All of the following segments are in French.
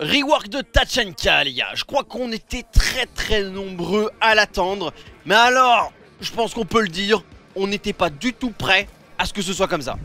rework de Tachanka les gars. Je crois qu'on était très très nombreux à l'attendre. Mais alors, je pense qu'on peut le dire, on n'était pas du tout prêt à ce que ce soit comme ça.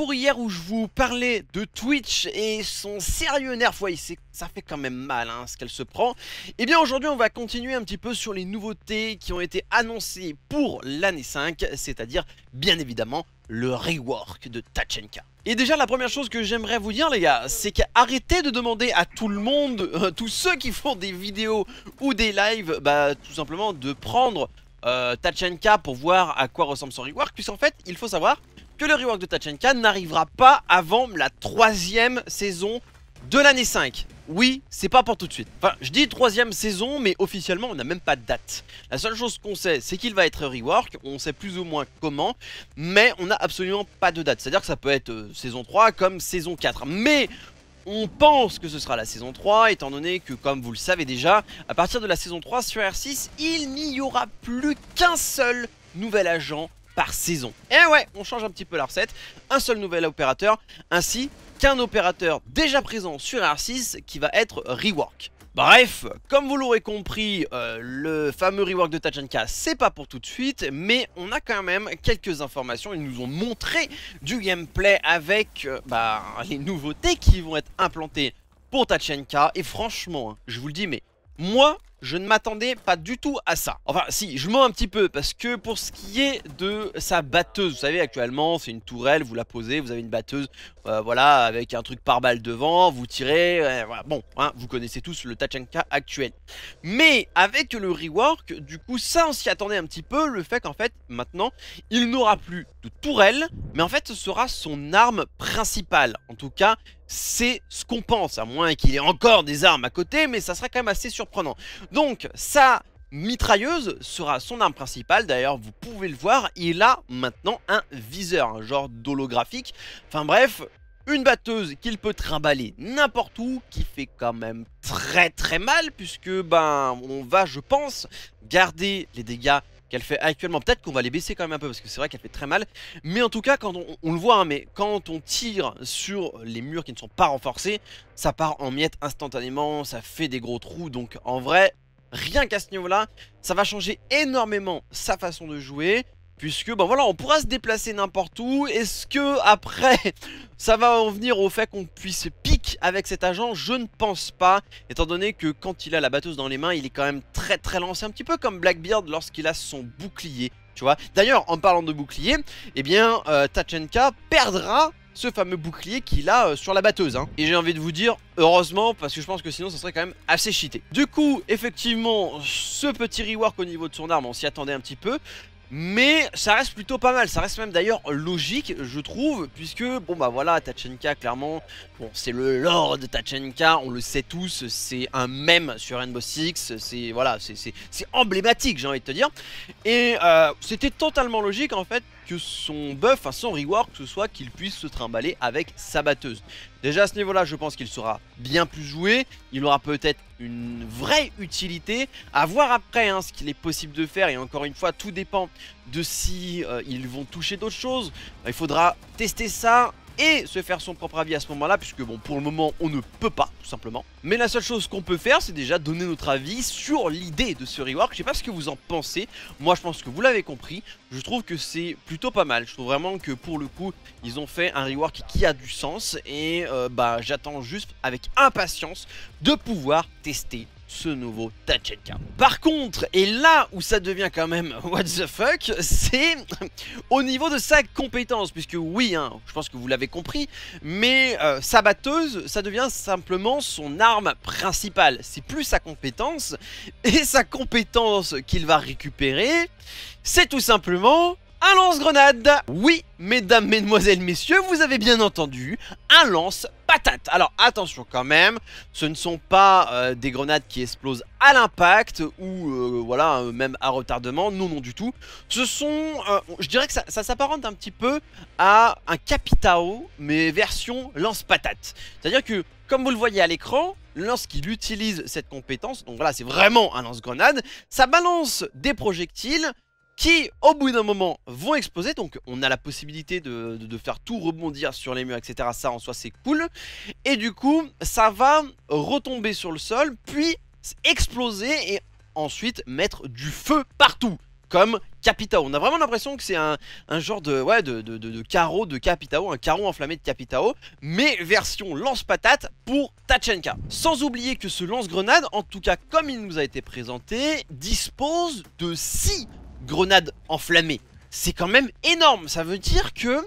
pour hier où je vous parlais de Twitch et son sérieux nerf, ouais, ça fait quand même mal hein, ce qu'elle se prend. Et eh bien aujourd'hui on va continuer un petit peu sur les nouveautés qui ont été annoncées pour l'année 5, c'est-à-dire bien évidemment le rework de Tachenka. Et déjà la première chose que j'aimerais vous dire les gars, c'est qu'arrêtez de demander à tout le monde, euh, tous ceux qui font des vidéos ou des lives, bah tout simplement de prendre euh, Tachenka pour voir à quoi ressemble son rework, puisqu'en fait, il faut savoir que le rework de Tachenka n'arrivera pas avant la troisième saison de l'année 5. Oui, c'est pas pour tout de suite. Enfin, je dis troisième saison, mais officiellement, on n'a même pas de date. La seule chose qu'on sait, c'est qu'il va être rework. On sait plus ou moins comment, mais on n'a absolument pas de date. C'est-à-dire que ça peut être euh, saison 3 comme saison 4. Mais on pense que ce sera la saison 3, étant donné que, comme vous le savez déjà, à partir de la saison 3 sur R6, il n'y aura plus qu'un seul nouvel agent par saison. Et eh ouais, on change un petit peu la recette, un seul nouvel opérateur, ainsi qu'un opérateur déjà présent sur R6 qui va être Rework. Bref, comme vous l'aurez compris, euh, le fameux rework de Tachanka, c'est pas pour tout de suite, mais on a quand même quelques informations, ils nous ont montré du gameplay avec euh, bah, les nouveautés qui vont être implantées pour Tachanka, et franchement, hein, je vous le dis, mais moi, je ne m'attendais pas du tout à ça. Enfin, si, je mens un petit peu, parce que pour ce qui est de sa batteuse, vous savez, actuellement, c'est une tourelle, vous la posez, vous avez une batteuse, euh, voilà, avec un truc par balle devant, vous tirez, euh, voilà, bon, hein, vous connaissez tous le Tachanka actuel. Mais avec le rework, du coup, ça, on s'y attendait un petit peu, le fait qu'en fait, maintenant, il n'aura plus de tourelle, mais en fait, ce sera son arme principale. En tout cas, c'est ce qu'on pense, à moins qu'il ait encore des armes à côté, mais ça sera quand même assez surprenant. Donc sa mitrailleuse sera son arme principale, d'ailleurs vous pouvez le voir, il a maintenant un viseur, un genre d'holographique. Enfin bref, une batteuse qu'il peut trimballer n'importe où, qui fait quand même très très mal, puisque ben on va je pense garder les dégâts qu'elle fait actuellement. Peut-être qu'on va les baisser quand même un peu parce que c'est vrai qu'elle fait très mal. Mais en tout cas, quand on, le voit, hein, mais quand on tire sur les murs qui ne sont pas renforcés, ça part en miettes instantanément, ça fait des gros trous. Donc en vrai, rien qu'à ce niveau-là, ça va changer énormément sa façon de jouer puisque ben voilà on pourra se déplacer n'importe où est-ce que après ça va en venir au fait qu'on puisse pique avec cet agent je ne pense pas étant donné que quand il a la batteuse dans les mains il est quand même très très lancé un petit peu comme Blackbeard lorsqu'il a son bouclier tu vois d'ailleurs en parlant de bouclier eh bien euh, Tachenka perdra ce fameux bouclier qu'il a euh, sur la batteuse hein. Et j'ai envie de vous dire heureusement parce que je pense que sinon ça serait quand même assez cheaté Du coup effectivement ce petit rework au niveau de son arme on s'y attendait un petit peu mais ça reste plutôt pas mal, ça reste même d'ailleurs logique je trouve Puisque bon bah voilà Tachenka clairement Bon c'est le lord Tachenka on le sait tous C'est un mème sur Rainbow Six C'est voilà c'est emblématique j'ai envie de te dire Et euh, c'était totalement logique en fait que son buff, enfin son rework ce soit qu'il puisse se trimballer avec sa batteuse Déjà à ce niveau-là, je pense qu'il sera bien plus joué. Il aura peut-être une vraie utilité. À voir après hein, ce qu'il est possible de faire. Et encore une fois, tout dépend de si euh, ils vont toucher d'autres choses. Il faudra tester ça et se faire son propre avis à ce moment-là, puisque bon, pour le moment, on ne peut pas, tout simplement. Mais la seule chose qu'on peut faire, c'est déjà donner notre avis sur l'idée de ce rework. Je sais pas ce que vous en pensez, moi je pense que vous l'avez compris, je trouve que c'est plutôt pas mal. Je trouve vraiment que pour le coup, ils ont fait un rework qui a du sens, et euh, bah j'attends juste avec impatience de pouvoir tester ce nouveau Tachenka. Par contre, et là où ça devient quand même what the fuck, c'est au niveau de sa compétence, puisque oui, hein, je pense que vous l'avez compris, mais euh, sa batteuse, ça devient simplement son arme principale. C'est plus sa compétence, et sa compétence qu'il va récupérer, c'est tout simplement un lance-grenade Oui, mesdames, mesdemoiselles, messieurs, vous avez bien entendu, un lance-patate Alors attention quand même, ce ne sont pas euh, des grenades qui explosent à l'impact ou euh, voilà, même à retardement, non, non du tout. Ce sont, euh, je dirais que ça, ça s'apparente un petit peu à un Capitao, mais version lance-patate. C'est-à-dire que, comme vous le voyez à l'écran, lorsqu'il utilise cette compétence, donc voilà, c'est vraiment un lance-grenade, ça balance des projectiles qui, au bout d'un moment, vont exploser. Donc, on a la possibilité de, faire tout rebondir sur les murs, etc. Ça, en soi, c'est cool. Et du coup, ça va retomber sur le sol, puis exploser et ensuite mettre du feu partout. Comme Capitao. On a vraiment l'impression que c'est un, genre de, de, carreau de Capitao, un carreau enflammé de Capitao, mais version lance-patate pour Tachenka. Sans oublier que ce lance-grenade, en tout cas comme il nous a été présenté, dispose de 6 Grenade enflammée, C'est quand même énorme, ça veut dire que...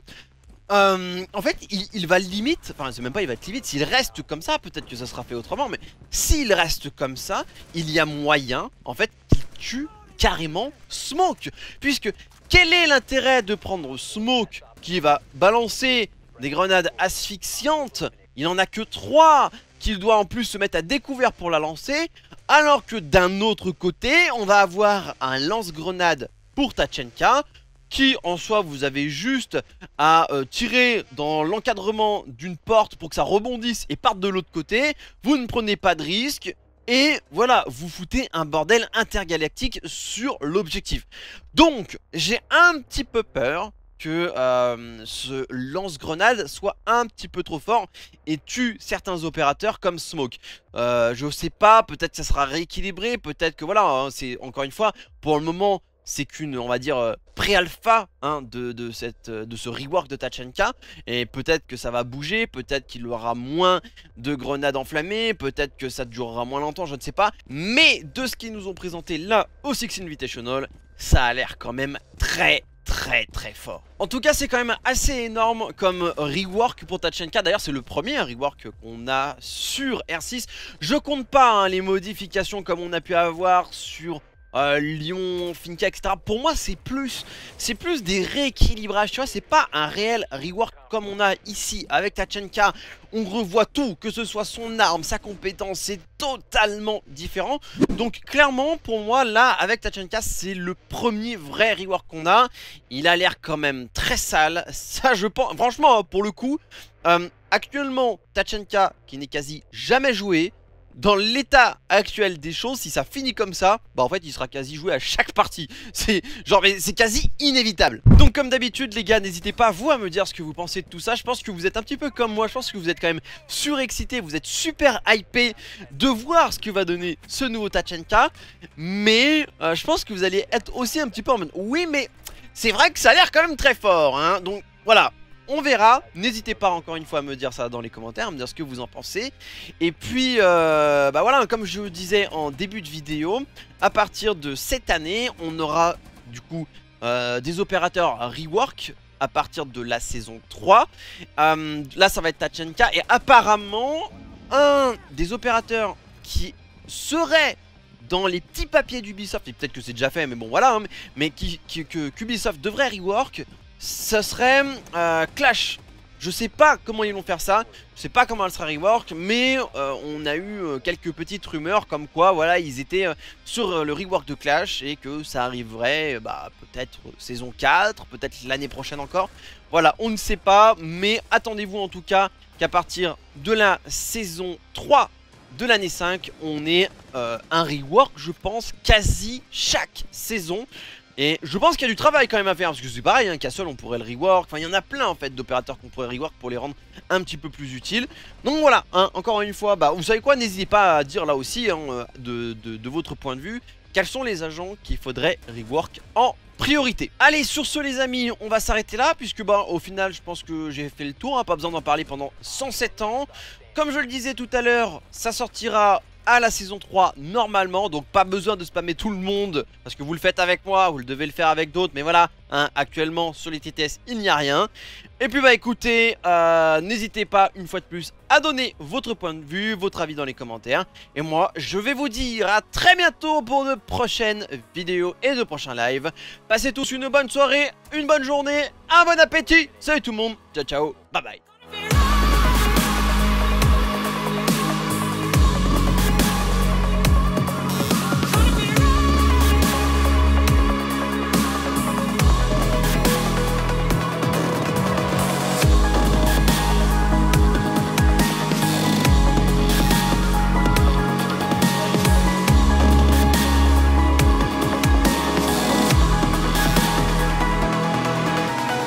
Euh, en fait, il, va limite, enfin, c'est même pas il va être limite, s'il reste comme ça, peut-être que ça sera fait autrement, mais s'il reste comme ça, il y a moyen, en fait, qu'il tue carrément Smoke. Puisque, quel est l'intérêt de prendre Smoke qui va balancer des grenades asphyxiantes Il en a que 3 qu'il doit en plus se mettre à découvert pour la lancer alors que d'un autre côté, on va avoir un lance-grenade pour Tachenka, qui en soi vous avez juste à euh, tirer dans l'encadrement d'une porte pour que ça rebondisse et parte de l'autre côté, vous ne prenez pas de risque, et voilà, vous foutez un bordel intergalactique sur l'objectif. Donc, j'ai un petit peu peur que euh, ce lance-grenade soit un petit peu trop fort et tue certains opérateurs comme Smoke. Euh, je sais pas, peut-être que ça sera rééquilibré, peut-être que voilà, hein, c'est encore une fois, pour le moment, c'est qu'une, on va dire, euh, pré-alpha hein, de, cette, de ce rework de Tachanka Et peut-être que ça va bouger, peut-être qu'il aura moins de grenades enflammées, peut-être que ça durera moins longtemps, je ne sais pas. Mais de ce qu'ils nous ont présenté là au Six Invitational, ça a l'air quand même très très très fort. En tout cas, c'est quand même assez énorme comme rework pour Tachenka. D'ailleurs, c'est le premier hein, rework qu'on a sur R6. Je compte pas hein, les modifications comme on a pu avoir sur euh, Lyon, Finca, etc. Pour moi, c'est plus, c'est plus des rééquilibrages. Tu vois, c'est pas un réel rework comme on a ici avec Tachenka. On revoit tout, que ce soit son arme, sa compétence, c'est totalement différent. Donc clairement, pour moi, là, avec Tachenka, c'est le premier vrai rework qu'on a. Il a l'air quand même très sale. Ça, je pense, franchement, pour le coup, euh, actuellement, Tachenka, qui n'est quasi jamais joué, dans l'état actuel des choses, si ça finit comme ça, bah en fait il sera quasi joué à chaque partie. C'est genre mais c'est quasi inévitable. Donc comme d'habitude les gars, n'hésitez pas vous à me dire ce que vous pensez de tout ça. Je pense que vous êtes un petit peu comme moi, je pense que vous êtes quand même surexcité, vous êtes super hypé de voir ce que va donner ce nouveau Tachanka Mais euh, je pense que vous allez être aussi un petit peu en mode oui mais c'est vrai que ça a l'air quand même très fort hein. Donc voilà, on verra. N'hésitez pas encore une fois à me dire ça dans les commentaires, à me dire ce que vous en pensez. Et puis, euh, bah voilà, comme je vous disais en début de vidéo, à partir de cette année, on aura du coup euh, des opérateurs rework à partir de la saison 3. Euh, là, ça va être Tachenka. Et apparemment, un des opérateurs qui serait dans les petits papiers d'Ubisoft, et peut-être que c'est déjà fait, mais bon voilà, hein, mais, qui, que Ubisoft devrait rework, ce serait euh, Clash. Je sais pas comment ils vont faire ça, je sais pas comment elle sera rework, mais euh, on a eu euh, quelques petites rumeurs comme quoi voilà ils étaient sur le rework de Clash et que ça arriverait bah, peut-être saison 4, peut-être l'année prochaine encore. Voilà, on ne sait pas, mais attendez-vous en tout cas qu'à partir de la saison 3 de l'année 5, on ait un rework, je pense, quasi chaque saison. Et je pense qu'il y a du travail quand même à faire, parce que c'est pareil, hein, seul on pourrait le rework, enfin il y en a plein en fait d'opérateurs qu'on pourrait rework pour les rendre un petit peu plus utiles. Donc voilà, hein, encore une fois, bah, vous savez quoi, n'hésitez pas à dire là aussi hein, euh, de, votre point de vue, quels sont les agents qu'il faudrait rework en priorité. Allez, sur ce les amis, on va s'arrêter là, puisque bah, au final je pense que j'ai fait le tour, hein, pas besoin d'en parler pendant 107 ans. Comme je le disais tout à l'heure, ça sortira à la saison 3 normalement, donc pas besoin de spammer tout le monde, parce que vous le faites avec moi, vous le devez le faire avec d'autres, mais voilà, hein, actuellement sur les TTS il n'y a rien. Et puis bah écoutez, euh, n'hésitez pas une fois de plus à donner votre point de vue, votre avis dans les commentaires, et moi je vais vous dire à très bientôt pour de prochaines vidéos et de prochains lives. Passez tous une bonne soirée, une bonne journée, un bon appétit, salut tout le monde, ciao ciao, bye bye.